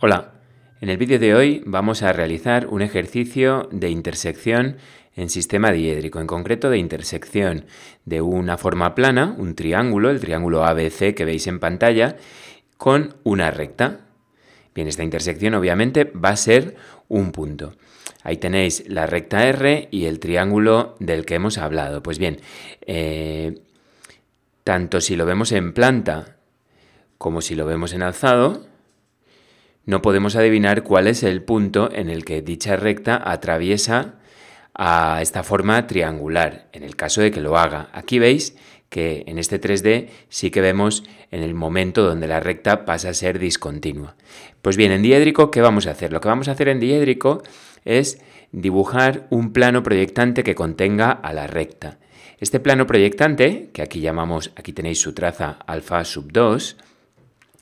Hola, en el vídeo de hoy vamos a realizar un ejercicio de intersección en sistema diédrico, en concreto de intersección de una forma plana, un triángulo, el triángulo ABC que veis en pantalla, con una recta. Bien, esta intersección obviamente va a ser un punto. Ahí tenéis la recta R y el triángulo del que hemos hablado. Pues bien, eh, tanto si lo vemos en planta como si lo vemos en alzado, no podemos adivinar cuál es el punto en el que dicha recta atraviesa a esta forma triangular, en el caso de que lo haga. Aquí veis que en este 3D sí que vemos en el momento donde la recta pasa a ser discontinua. Pues bien, en diédrico, ¿qué vamos a hacer? Lo que vamos a hacer en diédrico es dibujar un plano proyectante que contenga a la recta. Este plano proyectante, que aquí llamamos, aquí tenéis su traza alfa sub 2,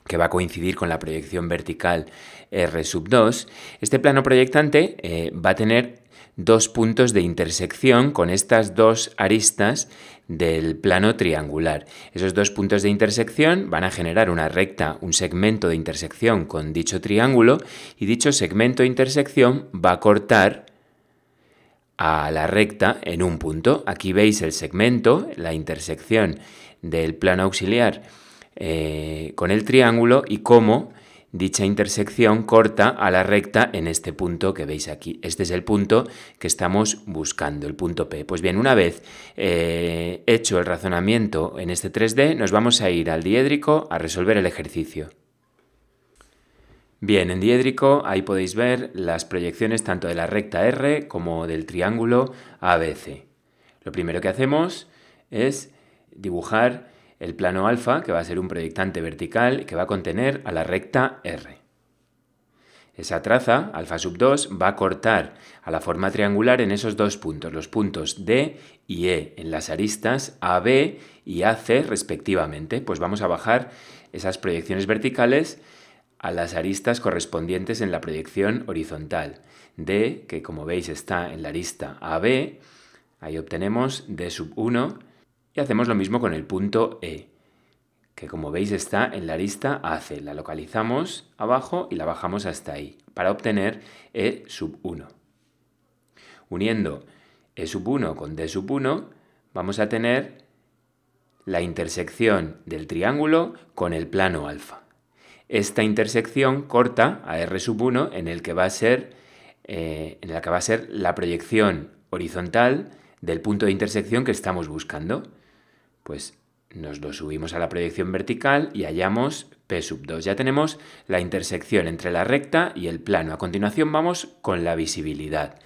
que va a coincidir con la proyección vertical R sub 2, este plano proyectante eh, va a tener dos puntos de intersección con estas dos aristas del plano triangular. Esos dos puntos de intersección van a generar una recta, un segmento de intersección con dicho triángulo y dicho segmento de intersección va a cortar a la recta en un punto. Aquí veis el segmento, la intersección del plano auxiliar eh, con el triángulo y cómo dicha intersección corta a la recta en este punto que veis aquí. Este es el punto que estamos buscando, el punto P. Pues bien, una vez eh, hecho el razonamiento en este 3D, nos vamos a ir al diédrico a resolver el ejercicio. Bien, en diédrico ahí podéis ver las proyecciones tanto de la recta R como del triángulo ABC. Lo primero que hacemos es dibujar el plano alfa, que va a ser un proyectante vertical que va a contener a la recta R. Esa traza, alfa sub 2, va a cortar a la forma triangular en esos dos puntos, los puntos D y E, en las aristas AB y AC respectivamente. Pues vamos a bajar esas proyecciones verticales a las aristas correspondientes en la proyección horizontal. D, que como veis está en la arista AB, ahí obtenemos D sub 1, y hacemos lo mismo con el punto E, que como veis está en la lista AC. La localizamos abajo y la bajamos hasta ahí, para obtener E sub 1. Uniendo E sub 1 con D sub 1, vamos a tener la intersección del triángulo con el plano alfa. Esta intersección corta a R sub 1 en el que va a ser eh, en la que va a ser la proyección horizontal del punto de intersección que estamos buscando pues nos lo subimos a la proyección vertical y hallamos P sub 2. Ya tenemos la intersección entre la recta y el plano. A continuación vamos con la visibilidad.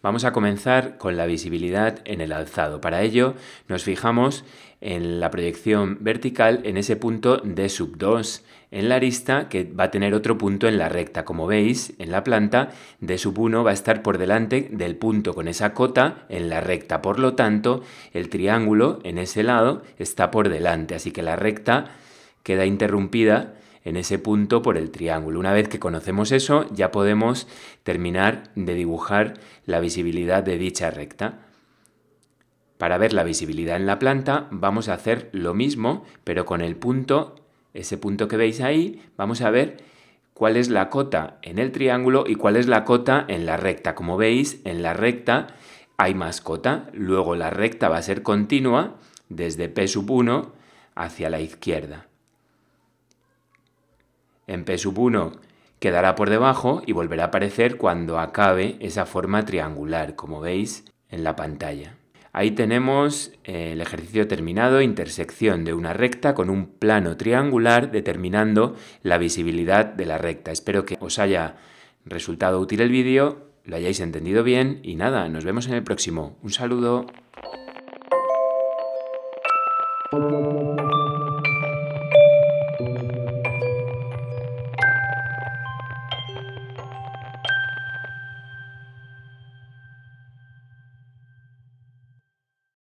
Vamos a comenzar con la visibilidad en el alzado. Para ello nos fijamos en la proyección vertical en ese punto D sub 2 en la arista que va a tener otro punto en la recta. Como veis en la planta D sub 1 va a estar por delante del punto con esa cota en la recta. Por lo tanto el triángulo en ese lado está por delante. Así que la recta queda interrumpida en ese punto por el triángulo. Una vez que conocemos eso, ya podemos terminar de dibujar la visibilidad de dicha recta. Para ver la visibilidad en la planta, vamos a hacer lo mismo, pero con el punto, ese punto que veis ahí, vamos a ver cuál es la cota en el triángulo y cuál es la cota en la recta. Como veis, en la recta hay más cota, luego la recta va a ser continua desde P1 hacia la izquierda en P 1 quedará por debajo y volverá a aparecer cuando acabe esa forma triangular, como veis en la pantalla. Ahí tenemos eh, el ejercicio terminado, intersección de una recta con un plano triangular determinando la visibilidad de la recta. Espero que os haya resultado útil el vídeo, lo hayáis entendido bien y nada, nos vemos en el próximo. Un saludo.